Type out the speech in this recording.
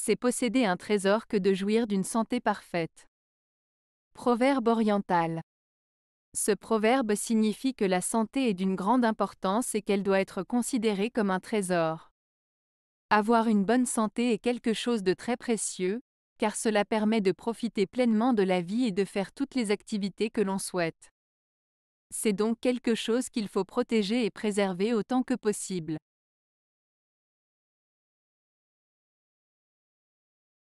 c'est posséder un trésor que de jouir d'une santé parfaite. Proverbe oriental. Ce proverbe signifie que la santé est d'une grande importance et qu'elle doit être considérée comme un trésor. Avoir une bonne santé est quelque chose de très précieux, car cela permet de profiter pleinement de la vie et de faire toutes les activités que l'on souhaite. C'est donc quelque chose qu'il faut protéger et préserver autant que possible.